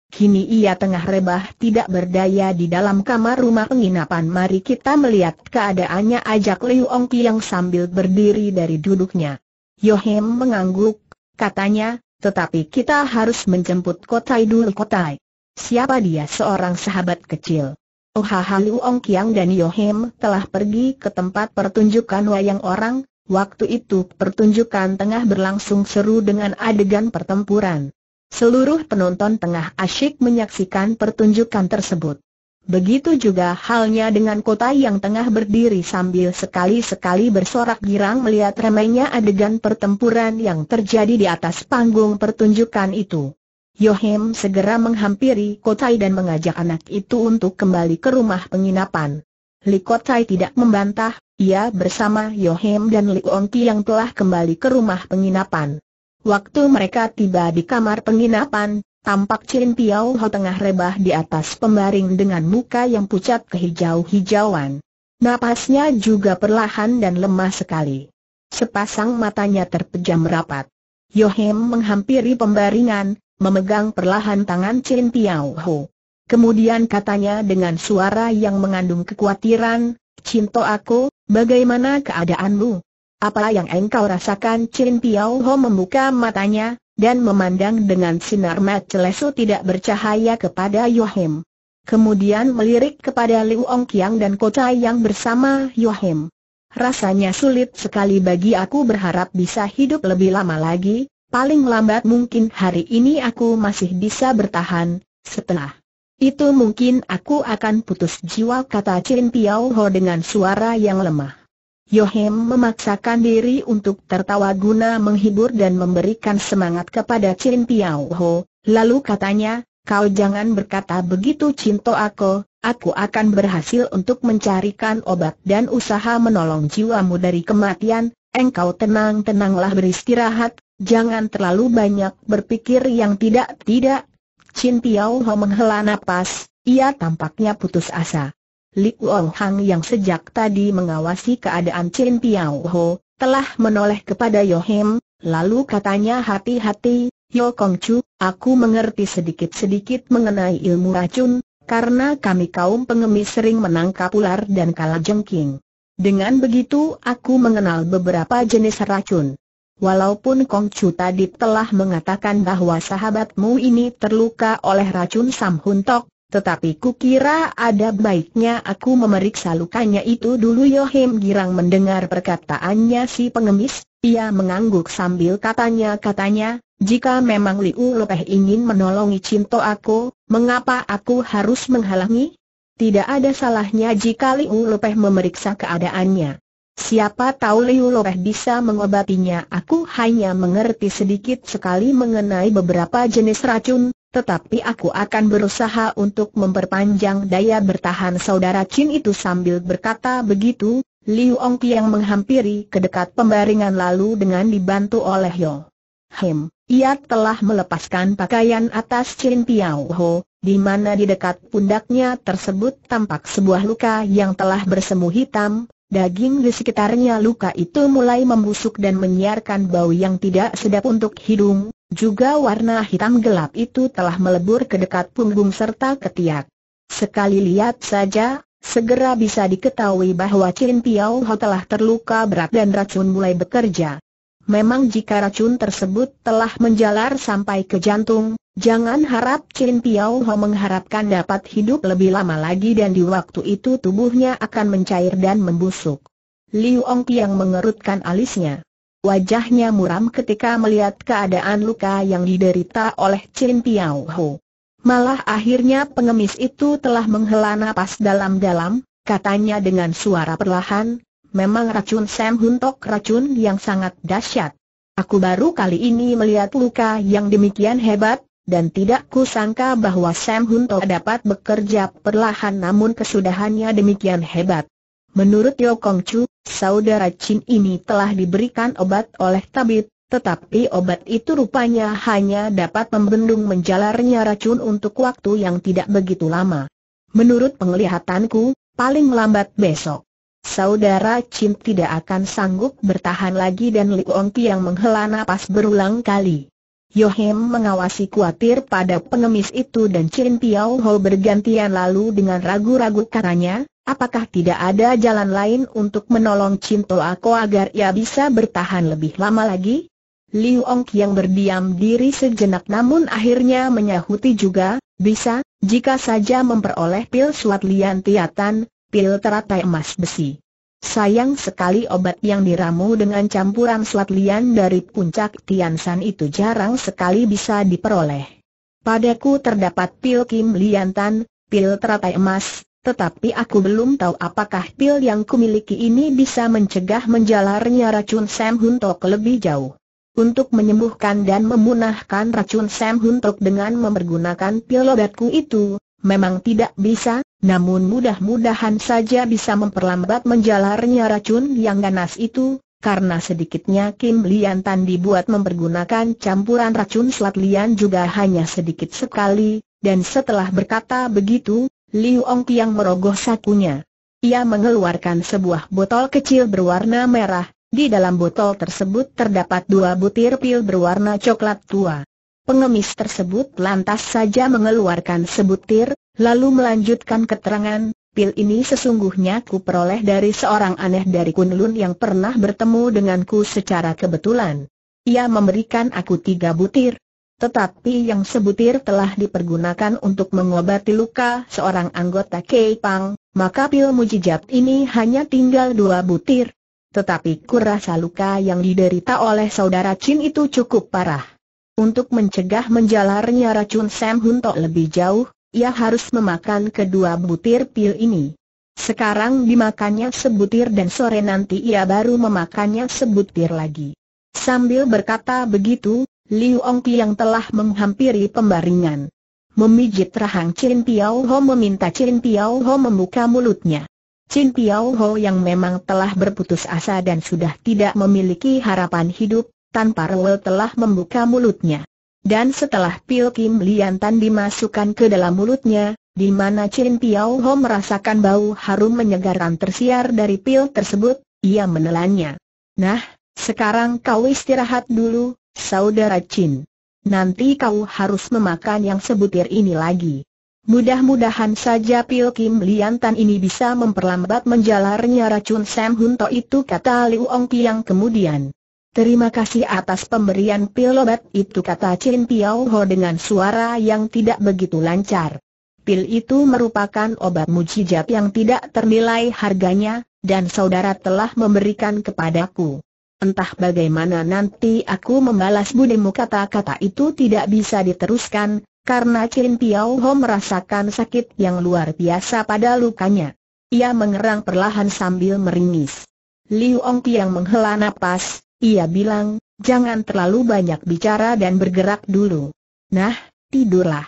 Kini ia tengah rebah tidak berdaya di dalam kamar rumah penginapan Mari kita melihat keadaannya ajak Liu Ong Tiang sambil berdiri dari duduknya Yohem mengangguk, katanya, tetapi kita harus menjemput Kotai dulu Kotai Siapa dia seorang sahabat kecil Oh Liu Ong Kiang dan Yohem telah pergi ke tempat pertunjukan wayang orang Waktu itu pertunjukan tengah berlangsung seru dengan adegan pertempuran Seluruh penonton tengah asyik menyaksikan pertunjukan tersebut. Begitu juga halnya dengan kota yang tengah berdiri sambil sekali-sekali bersorak girang melihat remehnya adegan pertempuran yang terjadi di atas panggung pertunjukan itu. Yohem segera menghampiri Kotai dan mengajak anak itu untuk kembali ke rumah penginapan. Li Kotai tidak membantah, ia bersama Yohem dan Li Ongki yang telah kembali ke rumah penginapan. Waktu mereka tiba di kamar penginapan, tampak Chin Piao Ho tengah rebah di atas pembaring dengan muka yang pucat kehijau-hijauan. Napasnya juga perlahan dan lemah sekali. Sepasang matanya terpejam rapat. Yohem menghampiri pembaringan, memegang perlahan tangan Chin Piao Ho. Kemudian katanya dengan suara yang mengandung kekhawatiran, Cinto aku, bagaimana keadaanmu? Apa yang engkau rasakan Chin Piao Ho membuka matanya, dan memandang dengan sinar mata lesu tidak bercahaya kepada Yohim. Kemudian melirik kepada Liu Ong Kiang dan Chai yang bersama Yohim. Rasanya sulit sekali bagi aku berharap bisa hidup lebih lama lagi, paling lambat mungkin hari ini aku masih bisa bertahan, setelah itu mungkin aku akan putus jiwa kata Chin Piao Ho dengan suara yang lemah. Yohem memaksakan diri untuk tertawa guna menghibur dan memberikan semangat kepada Chin Piao Ho, lalu katanya, kau jangan berkata begitu Cinto aku, aku akan berhasil untuk mencarikan obat dan usaha menolong jiwamu dari kematian, engkau tenang-tenanglah beristirahat, jangan terlalu banyak berpikir yang tidak-tidak. Chin Piao Ho menghela napas, ia tampaknya putus asa. Li Ong Hang yang sejak tadi mengawasi keadaan Chen Piao Ho, telah menoleh kepada Yo Him, lalu katanya hati-hati, Yo Kong Chu, aku mengerti sedikit-sedikit mengenai ilmu racun, karena kami kaum pengemis sering menangkap ular dan kalajengking. Dengan begitu aku mengenal beberapa jenis racun. Walaupun Kong Chu tadi telah mengatakan bahwa sahabatmu ini terluka oleh racun Sam Hun Tok, tetapi kukira ada baiknya aku memeriksa lukanya itu dulu Yohim Girang mendengar perkataannya si pengemis, ia mengangguk sambil katanya-katanya, jika memang Liu Lopeh ingin menolongi Cinto aku, mengapa aku harus menghalangi? Tidak ada salahnya jika Liu Lopeh memeriksa keadaannya. Siapa tahu Liu Lopeh bisa mengobatinya Aku hanya mengerti sedikit sekali mengenai beberapa jenis racun tetapi aku akan berusaha untuk memperpanjang daya bertahan saudara Chin itu sambil berkata begitu, Liu Ong Piang menghampiri ke dekat pembaringan lalu dengan dibantu oleh Yo. Him, ia telah melepaskan pakaian atas Chin Piao Ho, di mana di dekat pundaknya tersebut tampak sebuah luka yang telah bersemu hitam, daging di sekitarnya luka itu mulai membusuk dan menyiarkan bau yang tidak sedap untuk hidung, juga warna hitam gelap itu telah melebur ke dekat punggung serta ketiak. Sekali lihat saja, segera bisa diketahui bahwa Chin Piao Ho telah terluka berat dan racun mulai bekerja. Memang jika racun tersebut telah menjalar sampai ke jantung, jangan harap Chin Piao Ho mengharapkan dapat hidup lebih lama lagi dan di waktu itu tubuhnya akan mencair dan membusuk. Liu Ong Piang mengerutkan alisnya. Wajahnya muram ketika melihat keadaan luka yang diderita oleh Chin Piao Ho. Malah akhirnya pengemis itu telah menghela napas dalam-dalam, katanya dengan suara perlahan, memang racun Sam Huntok racun yang sangat dahsyat. Aku baru kali ini melihat luka yang demikian hebat, dan tidak kusangka bahwa Sam Hunto dapat bekerja perlahan namun kesudahannya demikian hebat. Menurut Yeo Kong Chu, saudara Chin ini telah diberikan obat oleh tabib, tetapi obat itu rupanya hanya dapat membendung menjalarnya racun untuk waktu yang tidak begitu lama. Menurut penglihatanku, paling lambat besok. Saudara Chin tidak akan sanggup bertahan lagi dan Li Ongki yang menghela napas berulang kali. Hem mengawasi kuatir pada pengemis itu dan Chin Piao Ho bergantian lalu dengan ragu-ragu katanya, Apakah tidak ada jalan lain untuk menolong Cinto Ako agar ia bisa bertahan lebih lama lagi? Liu Ong yang berdiam diri sejenak namun akhirnya menyahuti juga, bisa, jika saja memperoleh pil suat lian tiatan, pil teratai emas besi. Sayang sekali obat yang diramu dengan campuran suat lian dari puncak Tiansan itu jarang sekali bisa diperoleh. Padaku terdapat pil Kim Liantan, pil teratai emas, tetapi aku belum tahu apakah pil yang kumiliki ini bisa mencegah menjalarnya racun Sam Huntok lebih jauh. Untuk menyembuhkan dan memunahkan racun Sam Huntok dengan mempergunakan pil obatku itu, memang tidak bisa, namun mudah-mudahan saja bisa memperlambat menjalarnya racun yang ganas itu, karena sedikitnya Kim Lian Tan dibuat mempergunakan campuran racun selat Lian juga hanya sedikit sekali, dan setelah berkata begitu, Liu Ong Piang merogoh sakunya. Ia mengeluarkan sebuah botol kecil berwarna merah, di dalam botol tersebut terdapat dua butir pil berwarna coklat tua. Pengemis tersebut lantas saja mengeluarkan sebutir, lalu melanjutkan keterangan, pil ini sesungguhnya ku peroleh dari seorang aneh dari Kunlun yang pernah bertemu denganku secara kebetulan. Ia memberikan aku tiga butir, tetapi yang sebutir telah dipergunakan untuk mengobati luka seorang anggota Kepang, maka pil mujijat ini hanya tinggal dua butir. Tetapi kurasa luka yang diderita oleh saudara Chin itu cukup parah. Untuk mencegah menjalarnya racun Sam Hunto lebih jauh, ia harus memakan kedua butir pil ini. Sekarang dimakannya sebutir dan sore nanti ia baru memakannya sebutir lagi. Sambil berkata begitu, Liu Ongki yang telah menghampiri pembaringan. Memijit rahang Chin Piao Ho meminta Chin Piao Ho membuka mulutnya. Chin Piao Ho yang memang telah berputus asa dan sudah tidak memiliki harapan hidup, tanpa rewel telah membuka mulutnya. Dan setelah pil Kim Liantan dimasukkan ke dalam mulutnya, di mana Chin Piao Ho merasakan bau harum menyegarkan tersiar dari pil tersebut, ia menelannya. Nah, sekarang kau istirahat dulu, Saudara Chin. Nanti kau harus memakan yang sebutir ini lagi. Mudah-mudahan saja pil Kim Liantan ini bisa memperlambat menjalarnya racun Sam Hunto itu kata Liu Ong Piang kemudian. Terima kasih atas pemberian pil obat itu kata Chin Piao Ho dengan suara yang tidak begitu lancar. Pil itu merupakan obat mujijat yang tidak ternilai harganya, dan saudara telah memberikan kepadaku. Entah bagaimana nanti aku membalas budimu kata-kata itu tidak bisa diteruskan, karena Chin Piao Ho merasakan sakit yang luar biasa pada lukanya. Ia mengerang perlahan sambil meringis. Liu Ong Tiang menghela napas, ia bilang, jangan terlalu banyak bicara dan bergerak dulu. Nah, tidurlah.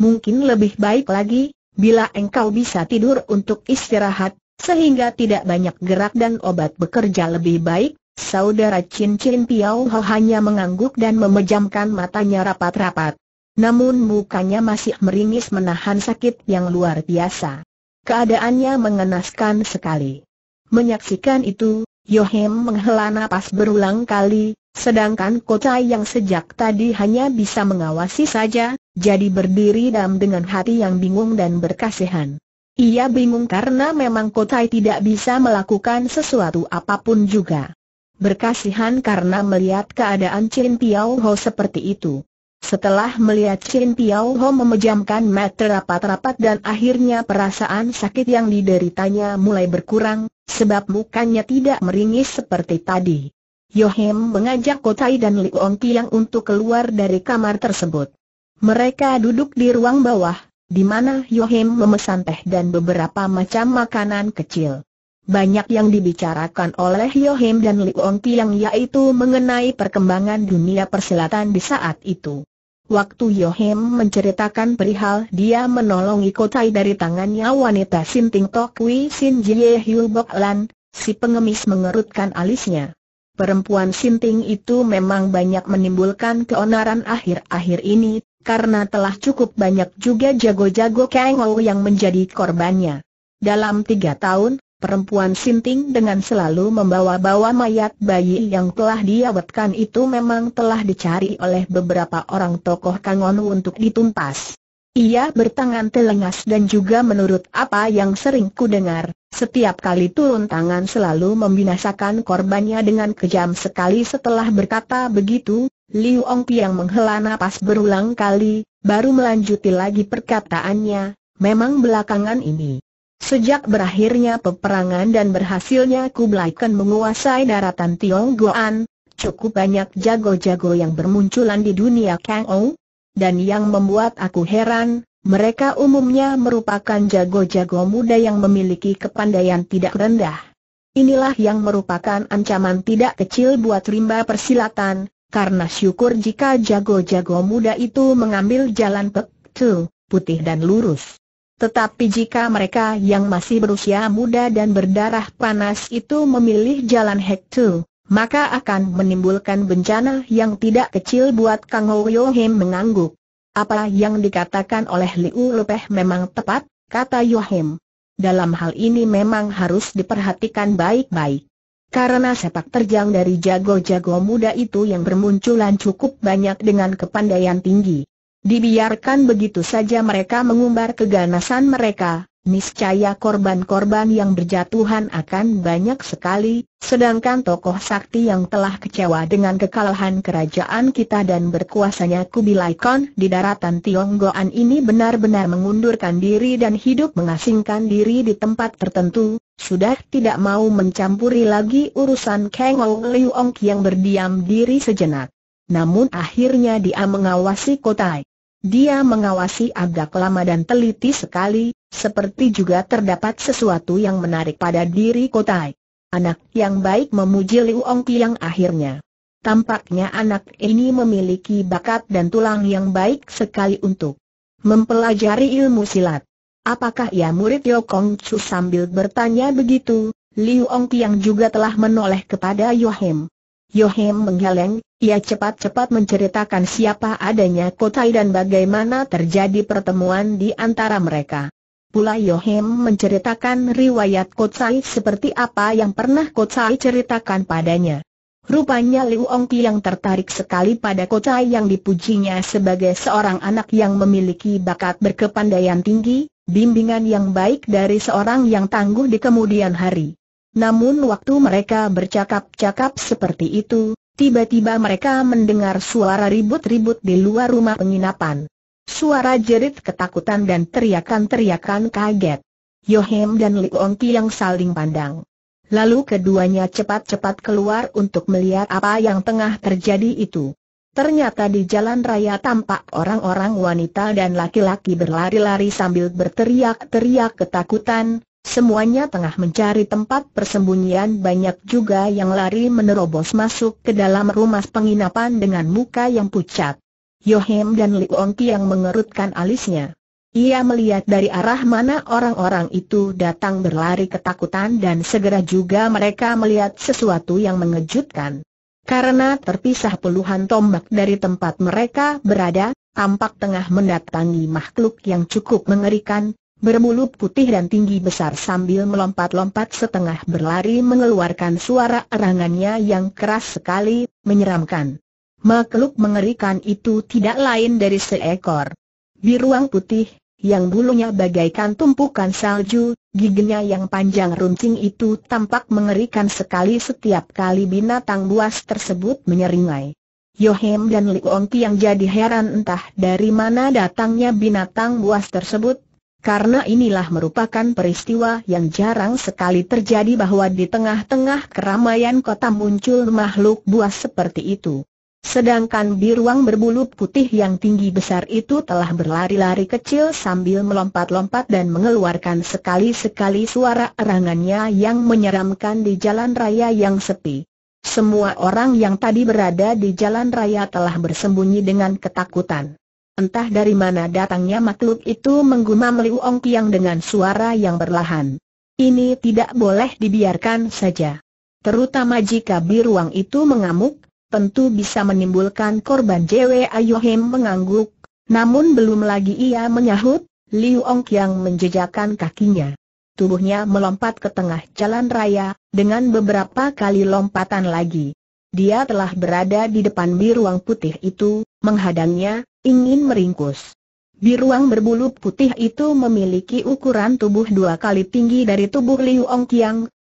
Mungkin lebih baik lagi, bila engkau bisa tidur untuk istirahat, sehingga tidak banyak gerak dan obat bekerja lebih baik, Saudara Chin Chin Piao Ho hanya mengangguk dan memejamkan matanya rapat-rapat. Namun mukanya masih meringis menahan sakit yang luar biasa. Keadaannya mengenaskan sekali. Menyaksikan itu, Yohem menghela napas berulang kali, sedangkan kota yang sejak tadi hanya bisa mengawasi saja, jadi berdiri dalam dengan hati yang bingung dan berkasihan. Ia bingung karena memang Kotai tidak bisa melakukan sesuatu apapun juga berkasihan karena melihat keadaan Chin Piao Ho seperti itu. Setelah melihat Chin Piao Ho memejamkan mata rapat-rapat dan akhirnya perasaan sakit yang dideritanya mulai berkurang, sebab mukanya tidak meringis seperti tadi. Yohem mengajak Kotai dan Li Ong untuk keluar dari kamar tersebut. Mereka duduk di ruang bawah, di mana Yohem memesan teh dan beberapa macam makanan kecil. Banyak yang dibicarakan oleh Yohim dan Ong Tiang yaitu mengenai perkembangan dunia persilatan di saat itu. Waktu Yohim menceritakan perihal dia menolong Ikotai dari tangannya wanita Sinting Tokwi Sin Jie Hiu Bok Lan, si pengemis mengerutkan alisnya. Perempuan Sinting itu memang banyak menimbulkan keonaran akhir-akhir ini, karena telah cukup banyak juga jago-jago Kang Ou yang menjadi korbannya. Dalam tiga tahun, Perempuan sinting dengan selalu membawa-bawa mayat bayi yang telah diawetkan itu memang telah dicari oleh beberapa orang tokoh Kangon untuk ditumpas. Ia bertangan telengas dan juga menurut apa yang sering ku dengar, setiap kali turun tangan selalu membinasakan korbannya dengan kejam sekali setelah berkata begitu, Liu Ong Piang menghela napas berulang kali, baru melanjuti lagi perkataannya, memang belakangan ini Sejak berakhirnya peperangan dan berhasilnya Kublai Khan menguasai daratan Tionggoan, cukup banyak jago-jago yang bermunculan di dunia Kang Ou. Dan yang membuat aku heran, mereka umumnya merupakan jago-jago muda yang memiliki kepandaian tidak rendah. Inilah yang merupakan ancaman tidak kecil buat rimba persilatan, karena syukur jika jago-jago muda itu mengambil jalan pek, putih dan lurus. Tetapi jika mereka yang masih berusia muda dan berdarah panas itu memilih jalan Hektu, maka akan menimbulkan bencana yang tidak kecil buat Kang Ho Yohim mengangguk. Apa yang dikatakan oleh Liu Lepeh memang tepat, kata Yohim. Dalam hal ini memang harus diperhatikan baik-baik. Karena sepak terjang dari jago-jago muda itu yang bermunculan cukup banyak dengan kepandaian tinggi. Dibiarkan begitu saja mereka mengumbar keganasan mereka, niscaya korban-korban yang berjatuhan akan banyak sekali, sedangkan tokoh sakti yang telah kecewa dengan kekalahan kerajaan kita dan berkuasanya Kubilai Khan di daratan Tionggoan ini benar-benar mengundurkan diri dan hidup mengasingkan diri di tempat tertentu, sudah tidak mau mencampuri lagi urusan Kang Liu Ong yang berdiam diri sejenak. Namun akhirnya dia mengawasi Kotai. Dia mengawasi agak lama dan teliti sekali, seperti juga terdapat sesuatu yang menarik pada diri Kotai. Anak yang baik memuji Liu Ong Piang akhirnya. Tampaknya anak ini memiliki bakat dan tulang yang baik sekali untuk mempelajari ilmu silat. Apakah ia ya murid Yo Kong Chu sambil bertanya begitu? Liu Ong Tiang juga telah menoleh kepada Yohem. Yohim menggeleng, ia cepat-cepat menceritakan siapa adanya Kotai dan bagaimana terjadi pertemuan di antara mereka. Pula Yohim menceritakan riwayat Kotai seperti apa yang pernah Kotai ceritakan padanya. Rupanya Liu Ongki yang tertarik sekali pada Kotai yang dipujinya sebagai seorang anak yang memiliki bakat berkepandaian tinggi, bimbingan yang baik dari seorang yang tangguh di kemudian hari. Namun waktu mereka bercakap-cakap seperti itu, tiba-tiba mereka mendengar suara ribut-ribut di luar rumah penginapan. Suara jerit ketakutan dan teriakan-teriakan kaget. Yohem dan Li Ongki yang saling pandang. Lalu keduanya cepat-cepat keluar untuk melihat apa yang tengah terjadi itu. Ternyata di jalan raya tampak orang-orang wanita dan laki-laki berlari-lari sambil berteriak-teriak ketakutan, Semuanya tengah mencari tempat persembunyian banyak juga yang lari menerobos masuk ke dalam rumah penginapan dengan muka yang pucat. Yohem dan Li Ongki yang mengerutkan alisnya. Ia melihat dari arah mana orang-orang itu datang berlari ketakutan dan segera juga mereka melihat sesuatu yang mengejutkan. Karena terpisah puluhan tombak dari tempat mereka berada, tampak tengah mendatangi makhluk yang cukup mengerikan, Bermulut putih dan tinggi besar sambil melompat-lompat setengah berlari mengeluarkan suara erangannya yang keras sekali, menyeramkan. Makhluk mengerikan itu tidak lain dari seekor biruang putih, yang bulunya bagaikan tumpukan salju, giginya yang panjang runcing itu tampak mengerikan sekali setiap kali binatang buas tersebut menyeringai. Yohem dan Liu ki yang jadi heran entah dari mana datangnya binatang buas tersebut, karena inilah merupakan peristiwa yang jarang sekali terjadi bahwa di tengah-tengah keramaian kota muncul makhluk buas seperti itu. Sedangkan biruang berbulu putih yang tinggi besar itu telah berlari-lari kecil sambil melompat-lompat dan mengeluarkan sekali-sekali suara erangannya yang menyeramkan di jalan raya yang sepi. Semua orang yang tadi berada di jalan raya telah bersembunyi dengan ketakutan. Entah dari mana datangnya makhluk itu menggumam Liu Ong Kiang dengan suara yang berlahan. Ini tidak boleh dibiarkan saja. Terutama jika biruang itu mengamuk, tentu bisa menimbulkan korban Jw Ayohim mengangguk. Namun belum lagi ia menyahut, Liu Ong Kiang menjejakkan kakinya. Tubuhnya melompat ke tengah jalan raya, dengan beberapa kali lompatan lagi. Dia telah berada di depan biruang putih itu, menghadangnya, ingin meringkus. Biruang berbulu putih itu memiliki ukuran tubuh dua kali tinggi dari tubuh Liu Ong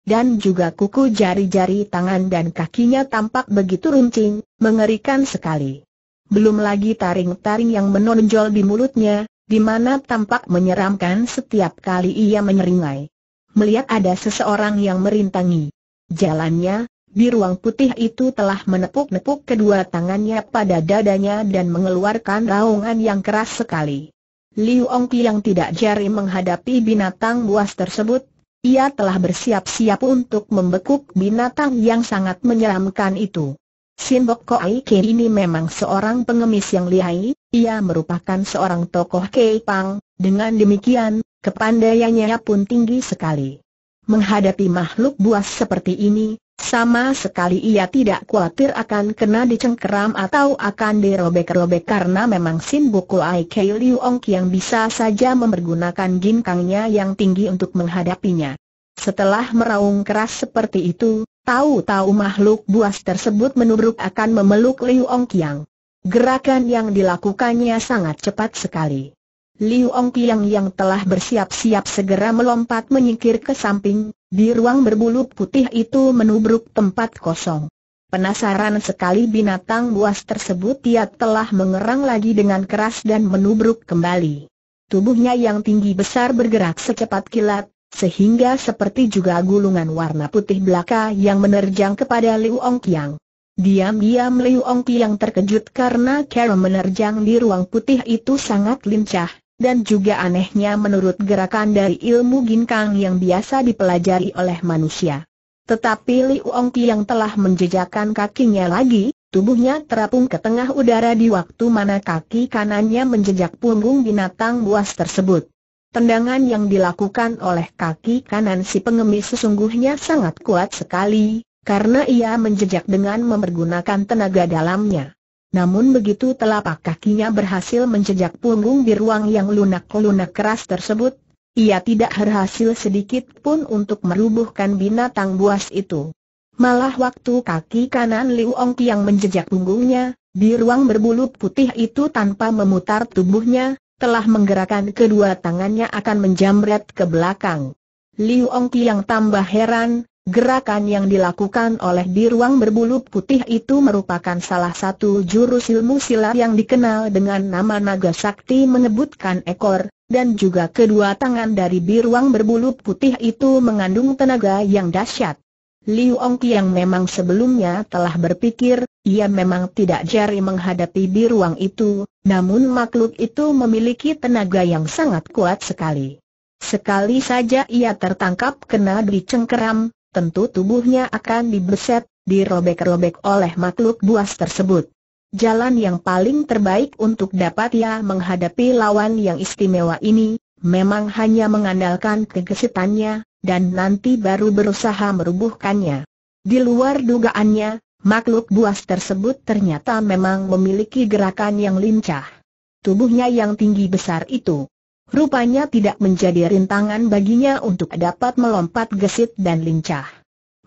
dan juga kuku jari-jari tangan dan kakinya tampak begitu runcing, mengerikan sekali. Belum lagi taring-taring yang menonjol di mulutnya, di mana tampak menyeramkan setiap kali ia menyeringai. Melihat ada seseorang yang merintangi jalannya, di ruang putih itu telah menepuk-nepuk kedua tangannya pada dadanya dan mengeluarkan raungan yang keras sekali. Liu Ongki yang tidak jari menghadapi binatang buas tersebut, ia telah bersiap-siap untuk membekuk binatang yang sangat menyeramkan itu. Sin Bok Koi Ke ini memang seorang pengemis yang lihai, ia merupakan seorang tokoh Kei Pang, dengan demikian, kepandaiannya pun tinggi sekali. Menghadapi makhluk buas seperti ini, sama sekali ia tidak khawatir akan kena dicengkeram atau akan dirobek-robek karena memang Sin Buku Kei Liu Ong kiang bisa saja mempergunakan ginkangnya yang tinggi untuk menghadapinya. Setelah meraung keras seperti itu, tahu-tahu makhluk buas tersebut menubruk akan memeluk Liu Ong Kiang. Gerakan yang dilakukannya sangat cepat sekali. Liu Piang yang telah bersiap-siap segera melompat menyingkir ke samping, di ruang berbulu putih itu menubruk tempat kosong. Penasaran sekali binatang buas tersebut ia telah mengerang lagi dengan keras dan menubruk kembali. Tubuhnya yang tinggi besar bergerak secepat kilat, sehingga seperti juga gulungan warna putih belaka yang menerjang kepada Liu Piang. Diam-diam Liu Piang terkejut karena cara menerjang di ruang putih itu sangat lincah, dan juga anehnya menurut gerakan dari ilmu ginkang yang biasa dipelajari oleh manusia. Tetapi Liu Ongki yang telah menjejakkan kakinya lagi, tubuhnya terapung ke tengah udara di waktu mana kaki kanannya menjejak punggung binatang buas tersebut. Tendangan yang dilakukan oleh kaki kanan si pengemis sesungguhnya sangat kuat sekali, karena ia menjejak dengan memergunakan tenaga dalamnya. Namun begitu telapak kakinya berhasil menjejak punggung biruang yang lunak-lunak keras tersebut, ia tidak berhasil sedikit pun untuk merubuhkan binatang buas itu. Malah waktu kaki kanan Liu Ong yang menjejak punggungnya, biruang berbulu putih itu tanpa memutar tubuhnya, telah menggerakkan kedua tangannya akan menjamret ke belakang. Liu Ong yang tambah heran, Gerakan yang dilakukan oleh di ruang berbulu putih itu merupakan salah satu jurus ilmu silat yang dikenal dengan nama Naga Sakti menyebutkan ekor, dan juga kedua tangan dari di ruang berbulu putih itu mengandung tenaga yang dahsyat. Liu Ongki yang memang sebelumnya telah berpikir, ia memang tidak jari menghadapi di ruang itu, namun makhluk itu memiliki tenaga yang sangat kuat sekali. Sekali saja ia tertangkap kena di tentu tubuhnya akan dibeset, dirobek-robek oleh makhluk buas tersebut. Jalan yang paling terbaik untuk dapat ia menghadapi lawan yang istimewa ini, memang hanya mengandalkan kegesitannya, dan nanti baru berusaha merubuhkannya. Di luar dugaannya, makhluk buas tersebut ternyata memang memiliki gerakan yang lincah. Tubuhnya yang tinggi besar itu Rupanya tidak menjadi rintangan baginya untuk dapat melompat gesit dan lincah.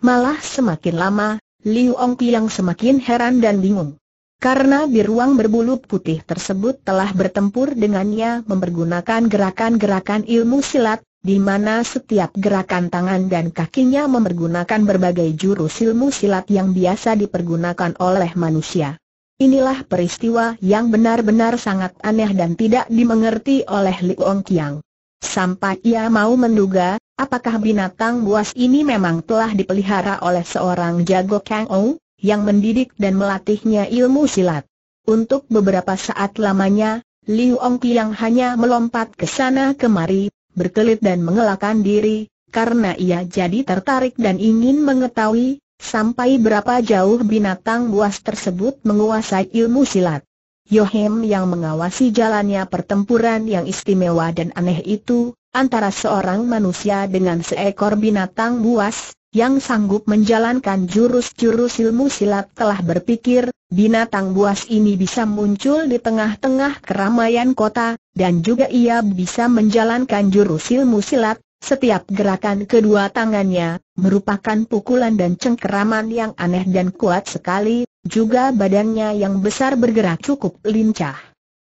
Malah semakin lama, Liu Ong Piang semakin heran dan bingung. Karena di ruang berbulu putih tersebut telah bertempur dengannya mempergunakan gerakan-gerakan ilmu silat, di mana setiap gerakan tangan dan kakinya mempergunakan berbagai jurus ilmu silat yang biasa dipergunakan oleh manusia. Inilah peristiwa yang benar-benar sangat aneh dan tidak dimengerti oleh Li Ong Kiang. Sampai ia mau menduga, apakah binatang buas ini memang telah dipelihara oleh seorang jago Kang Ou, yang mendidik dan melatihnya ilmu silat. Untuk beberapa saat lamanya, Liu Ong Kiang hanya melompat ke sana kemari, berkelit dan mengelakkan diri, karena ia jadi tertarik dan ingin mengetahui, Sampai berapa jauh binatang buas tersebut menguasai ilmu silat. Yohem yang mengawasi jalannya pertempuran yang istimewa dan aneh itu, antara seorang manusia dengan seekor binatang buas, yang sanggup menjalankan jurus-jurus ilmu silat telah berpikir, binatang buas ini bisa muncul di tengah-tengah keramaian kota, dan juga ia bisa menjalankan jurus ilmu silat, setiap gerakan kedua tangannya merupakan pukulan dan cengkeraman yang aneh dan kuat sekali, juga badannya yang besar bergerak cukup lincah.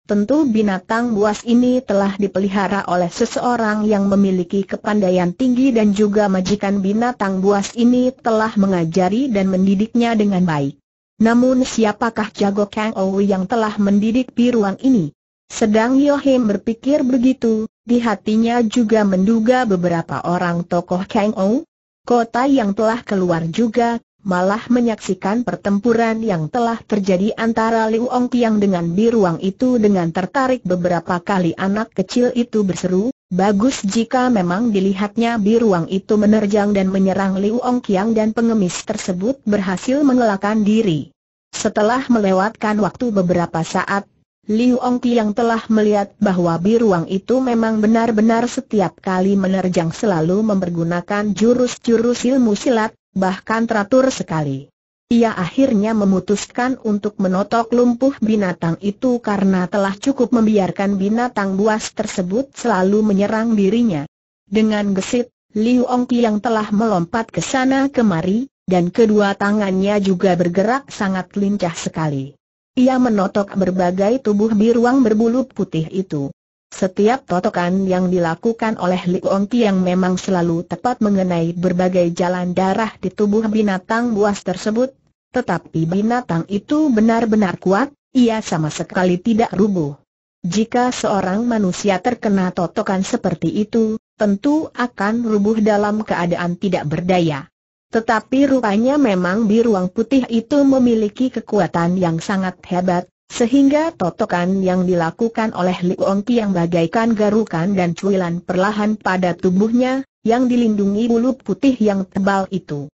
Tentu binatang buas ini telah dipelihara oleh seseorang yang memiliki kepandaian tinggi dan juga majikan binatang buas ini telah mengajari dan mendidiknya dengan baik. Namun siapakah jago Kang Ou yang telah mendidik piruang ini? Sedang Yohim berpikir begitu, di hatinya juga menduga beberapa orang tokoh Kang Ou, kota yang telah keluar juga, malah menyaksikan pertempuran yang telah terjadi antara Liu Ong Piang dengan Biruang itu dengan tertarik beberapa kali anak kecil itu berseru, Bagus jika memang dilihatnya biruang itu menerjang dan menyerang Liu Ong Kiang dan pengemis tersebut berhasil mengelakkan diri. Setelah melewatkan waktu beberapa saat, Liu Pi yang telah melihat bahwa biruang itu memang benar-benar setiap kali menerjang selalu mempergunakan jurus-jurus ilmu silat, bahkan teratur sekali. Ia akhirnya memutuskan untuk menotok lumpuh binatang itu karena telah cukup membiarkan binatang buas tersebut selalu menyerang dirinya. Dengan gesit, Liu Pi yang telah melompat ke sana kemari, dan kedua tangannya juga bergerak sangat lincah sekali. Ia menotok berbagai tubuh biruang berbulu putih itu. Setiap totokan yang dilakukan oleh Li Ong Tiang memang selalu tepat mengenai berbagai jalan darah di tubuh binatang buas tersebut, tetapi binatang itu benar-benar kuat, ia sama sekali tidak rubuh. Jika seorang manusia terkena totokan seperti itu, tentu akan rubuh dalam keadaan tidak berdaya. Tetapi rupanya memang biruang putih itu memiliki kekuatan yang sangat hebat, sehingga totokan yang dilakukan oleh Li Ongki yang bagaikan garukan dan cuilan perlahan pada tubuhnya, yang dilindungi bulu putih yang tebal itu.